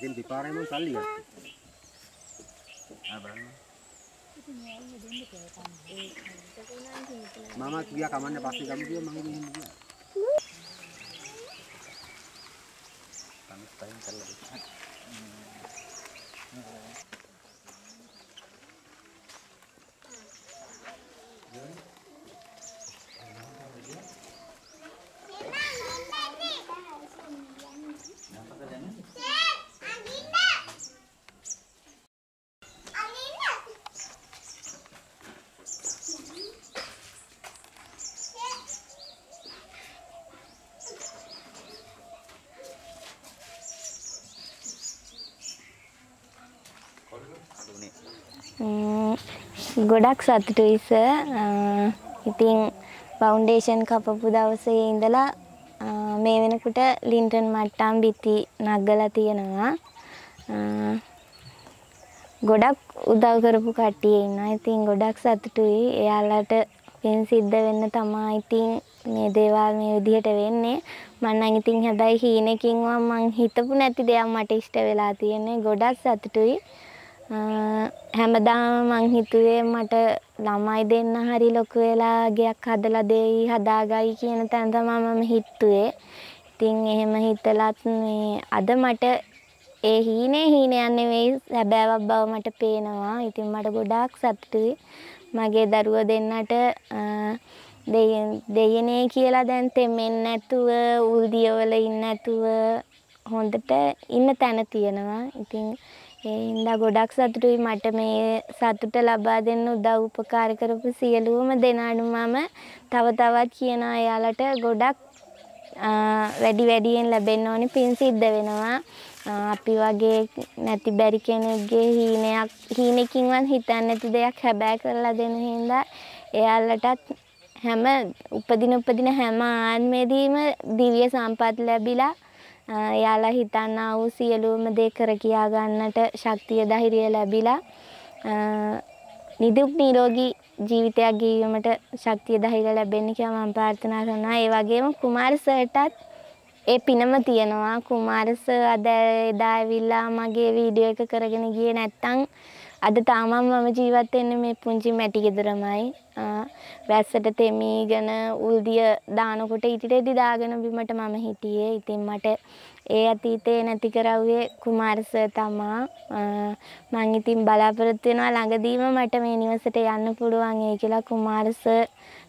ඉතින් දෙපාරේම සල්ලි ගත්තා. ආ බලන්න. මම කියා කමන්න පස්සේ ගමු කිව්වා මම මෙහෙම කිව්වා. තමයි තයින් කරලා දෙන්න. ගොඩක් සතුටුයි සර්. ඉතින් ෆවුන්ඩේෂන් කපපු දවසේ ඉඳලා මේ වෙනකොට ලින්ටන් මට්ටම් බිත්ති නගලා තියෙනවා. ගොඩක් උදව් කරපු කට්ටිය ඉන්නවා. ඉතින් ගොඩක් සතුටුයි. එයාලට පින් සිද්ධ වෙන්න තමා ඉතින් මේ දේවල් මේ විදිහට වෙන්නේ. මම නම් ඉතින් හැබැයි හීනකින්වත් මං හිතපු නැති දෙයක් මට ඉෂ්ට වෙලා තියෙන්නේ. ගොඩක් සතුටුයි. හැමදාම මං හිතුවේ මට ළමයි දෙන්න හරි ලොකු වෙලා ගයක් හදලා දෙයි හදාගයි කියන තැන තමයි මම හිතුවේ. ඉතින් එහෙම හිතලත් මේ අද මට ඒ හීනේ හීනයක් නෙවෙයි සැබෑවක් බව මට පේනවා. ඉතින් මට ගොඩාක් සතුටුයි. මගේ දරුවෝ දෙන්නට දෙයනේ කියලා දැන් තෙමෙන්නේ නැතුව, උල්දියවල ඉන්නේ නැතුව හොඳට ඉන්න තැන තියෙනවා. ඉතින් ඒ හින්දා ගොඩක් සතුටුයි මට මේ සතුට ලබා දෙන්න උදව් උපකාර කරපු සියලුම දෙනාට මම තව තවත් කියන අයාලට ගොඩක් වැඩි වැඩියෙන් ලැබෙන්න ඕනි පින් සිද්ධ වෙනවා. අපි වගේ නැති බැරි කෙනෙක්ගේ හීනයක් හීනකින්වත් හිතන්නේ නැති දෙයක් හැබෑ කරලා දෙන හින්දා එයාලටත් හැම උපදින උපදින හැම ආත්මෙදීම දිව්‍ය සම්පත් ලැබිලා එයාලා හිතන්නා වූ සියලුම දේ කර කියා ගන්නට ශක්තිය ධෛර්යය ලැබිලා නිදුක් නිරෝගී ජීවිතයක් ගෙවීමට ශක්තිය ධෛර්යය ලැබෙන්න කියලා මම ප්‍රාර්ථනා කරනවා. ඒ වගේම කුමාර සර්ටත් ඒ පිනම තියෙනවා. කුමාර සර් අද එදා ඇවිල්ලා මගේ වීඩියෝ එක කරගෙන ගියේ නැත්තම් අද තාමත් මම ජීවත් වෙන්නේ මේ පුංචි මැටි ගෙදරමයි. වැස්සට තෙමීගෙන උල්දිය දානකොට ඉතිරෙදි දාගෙන බිමට මම හිටියේ. ඉතින් මට ඒ අතීතේ නැති කරවුවේ කුමාරස තමා. මං ඉතින් බලාපොරොත්තු වෙනවා ළඟදීම මට මේ නිවසට යන්න පුළුවන් ඒ කියලා කුමාරස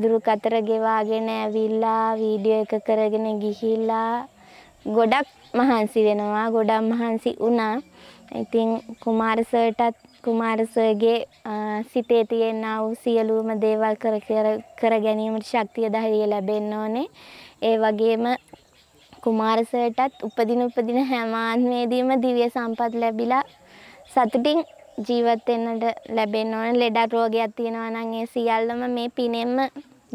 දුරු කතර ගෙවාගෙන ඇවිල්ලා වීඩියෝ එක කරගෙන ගිහිල්ලා ගොඩක් මහන්සි වෙනවා ගොඩක් මහන්සි වුණා ඉතින් කුමාරසර්ටත් කුමාරසර්ගේ සිතේ තියෙන වූ සියලුම දේවල් කර කර ගැනීමට ශක්තිය ධෛර්යය ලැබෙන්න ඕනේ. ඒ වගේම කුමාරසර්ටත් උපදින උපදින හැම ආත්මයේදීම දිව්‍ය සම්පත් ලැබිලා සතුටින් ජීවත් වෙන්නට ලැබෙන්න ඕනේ. ලෙඩ රෝගයක් තියෙනවා නම් ඒ සියල්ලම මේ පිනෙන්ම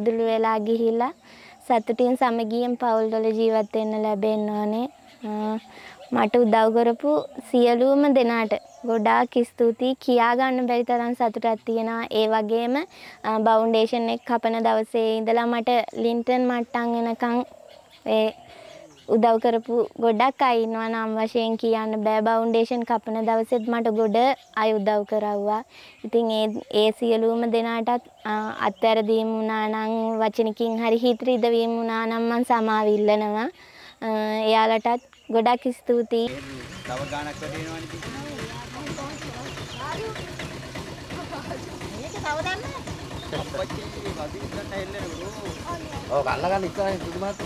දුරු වෙලා ගිහිලා සතුටින් සමගියෙන් පවුල්වල ජීවත් වෙන්න ලැබෙන්න ඕනේ. මට උදව් කරපු සියලුම දෙනාට ගොඩාක් ස්තුතියි කියා ගන්න බැරි තරම් සතුටක් තියෙනවා ඒ වගේම බවුන්ඩේෂන් එක කපන දවසේ ඉඳලා මට ලින්ටන් මට්ටම් වෙනකන් ඒ උදව් කරපු ගොඩක් අය ඉන්නවා නම් වශයෙන් කියන්න බෑ බවුන්ඩේෂන් කපන දවසෙත් මට ගොඩ අය උදව් කරවුවා. ඉතින් ඒ ඒ සියලුම දෙනාටත් අත්වැරදීම් වුණා නම් වචනකින් හරි හිත රිදවීම වුණා නම් මම සමාව ඉල්ලනවා. එයාලටත් ගොඩක් ස්තුතියි. තව ගානක් වැඩේනවනේ. මේක තව ගන්න. අපච්චි වදින්න හෙල්ලන ගුරු. ඔව් ගන්න ගන්න ඉස්සරහින් සුදු මහත්.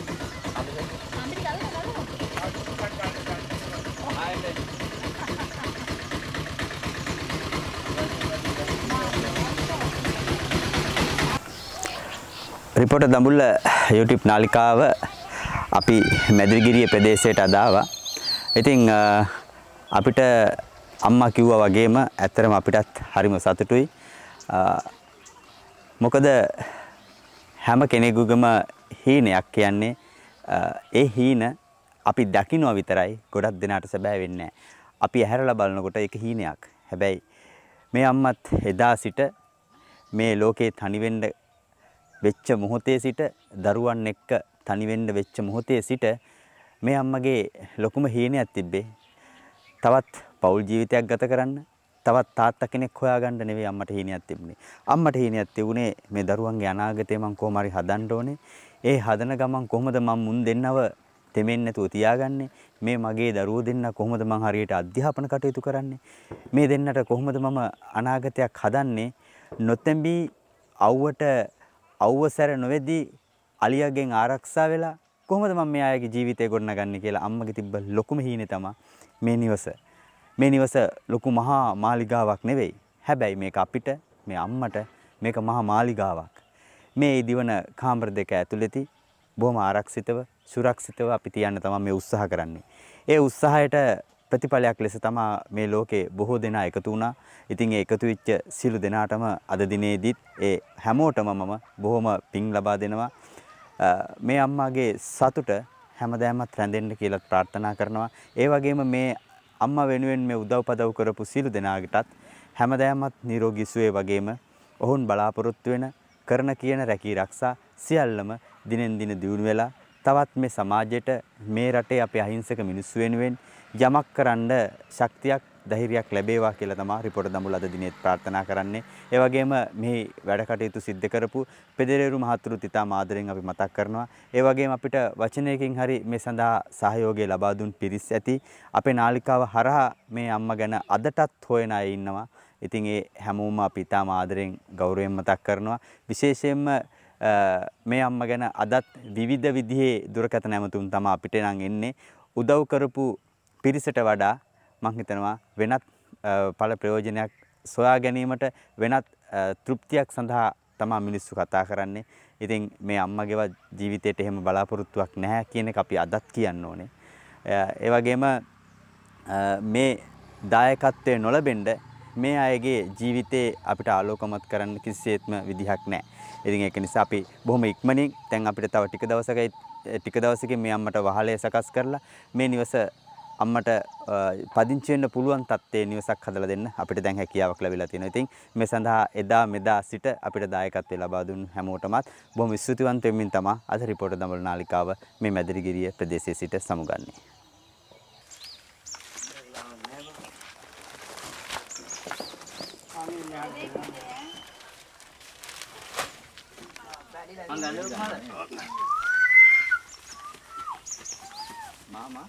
අපිට අපිට ගන්න ගන්න. ආයෙත්. රිපෝටර් දඹුල්ල YouTube නාලිකාව අපි මැදිරිගිරිය ප්‍රදේශයට අදාවා. ඉතින් අපිට අම්මා කිව්වා වගේම ඇත්තරම අපිටත් හරිම සතුටුයි. මොකද හැම කෙනෙකුගම හීනයක් කියන්නේ ඒ හීන අපි දකිනවා විතරයි ගොඩක් දෙනාට සැබෑ වෙන්නේ අපි ඇහැරලා බලනකොට ඒක හීනයක්. හැබැයි මේ අම්මත් එදා සිට මේ ලෝකේ තනි වෙන්න වෙච්ච මොහොතේ සිට දරුවන් එක්ක තනි වෙන්න වෙච්ච මොහොතේ සිට මේ අම්මගේ ලොකුම හීනයක් තිබ්බේ. තවත් පෞල් ජීවිතයක් ගත කරන්න තවත් තාත්තා කෙනෙක් හොයාගන්න නෙවෙයි අම්මට හීනයක් තිබුණේ. අම්මට හීනයක් තිබුණේ මේ දරුවන්ගේ අනාගතේ මං කොහොම හරි හදන්න ඕනේ. ඒ හදන ගමන් කොහොමද මං මුන් දෙන්නව තෙමෙන්නේ නැතුව තියාගන්නේ? මේ මගේ දරුවෝ දෙන්න කොහොමද මං හරියට අධ්‍යාපන කටයුතු කරන්නේ? මේ දෙන්නට කොහොමද මම අනාගතයක් හදන්නේ? නොතෙම්බී අවුවට අවුව සැර නොවේදී අලියාගෙන් ආරක්ෂා වෙලා කොහොමද මම මේ අයගේ ජීවිතය ගොඩනගන්නේ කියලා අම්මගේ තිබ්බ ලොකුම හීනේ තමයි මේ නිවස. මේ නිවස ලොකු මහා මාලිගාවක් නෙවෙයි. හැබැයි මේක අපිට මේ අම්මට මේක මහා මාලිගාවක්. මේ දිවන කාමර දෙක ඇතුළේදී බොහොම ආරක්ෂිතව සුරක්ෂිතව අපි තියන්න තමයි මේ උත්සාහ කරන්නේ. ඒ උත්සාහයට ප්‍රතිඵලයක් ලෙස තමා මේ ලෝකේ බොහෝ දෙනා එකතු වුණා. ඉතින් ඒ එකතු වෙච්ච සියලු දෙනාටම අද දිනේදීත් ඒ හැමෝටම මම බොහොම පිං ලබා දෙනවා. මේ අම්මාගේ සතුට හැමදාමත් රැඳෙන්න කියලා ප්‍රාර්ථනා කරනවා. ඒ වගේම මේ අම්මා වෙනුවෙන් මේ උදව්පදව් කරපු සියලු දෙනාටත් හැමදාමත් නිරෝගී සුවය වගේම ඔවුන් බලාපොරොත්තු වෙන කරන කියන රැකී ආරක්ෂා සියල්ලම දිනෙන් දින දියුණු වෙලා තවත් මේ සමාජයට මේ රටේ අපේ අහිංසක මිනිස්සු වෙනුවෙන් යමක් කරන්න ශක්තියක් ධෛර්යයක් ලැබේවා කියලා තමයි රිපෝට් දඹුල අද දිනේත් ප්‍රාර්ථනා කරන්නේ. ඒ වගේම මේ වැඩ කටයුතු සිද්ධ කරපු පෙදරේරු මහතුරුත් ඉතා මාදරෙන් අපි මතක් කරනවා. ඒ වගේම අපිට වචනයකින් හරි මේ සඳහා සහයෝගය ලබා දුන් පිරිස් ඇති. අපේ නාලිකාව හරහා මේ අම්මා ගැන අදටත් හොයන අය ඉන්නවා. ඉතින් ඒ හැමෝම අපි ඉතා මාදරෙන් ගෞරවයෙන් මතක් කරනවා. විශේෂයෙන්ම මේ අම්මා ගැන අදත් විවිධ විදිහේ දුරකථන ඇමතුම් තමයි අපිට නම් එන්නේ. උදව් කරපු පිරිසට වඩා මං හිතනවා වෙනත් ඵල ප්‍රයෝජනයක් සොයා ගැනීමට වෙනත් තෘප්තියක් සඳහා තමා මිනිස්සු කතා කරන්නේ. ඉතින් මේ අම්මගේව ජීවිතයට එහෙම බලාපොරොත්තුවක් නැහැ කියන එක අපි අදත් කියන්න ඕනේ. ඒ වගේම මේ දායකත්වයේ නොලබෙන්න මේ අයගේ ජීවිතේ අපිට ආලෝකමත් කරන්න කිසිසේත්ම විදිහක් නැහැ. ඉතින් ඒක නිසා අපි බොහොම ඉක්මනින් දැන් අපිට තව ටික දවසක ටික දවසකින් මේ අම්මට වහලය සකස් කරලා මේ නිවස අම්මට පදිංචි වෙන්න පුළුවන් තත්ත්වයේ නිවසක් හදලා දෙන්න අපිට දැන් හැකියාවක් ලැබිලා තියෙනවා. ඉතින් මේ සඳහා එදා මෙදා සිට අපිට දායකත්වය ලබා දුන් හැමෝටමත් බොහොම ස්තුතිවන්ත වෙමින් තමයි අද රිපෝටර් දමල නාලිකාව මේ මැදිරිගිරිය ප්‍රදේශයේ සිට සමුගන්නේ. Mama.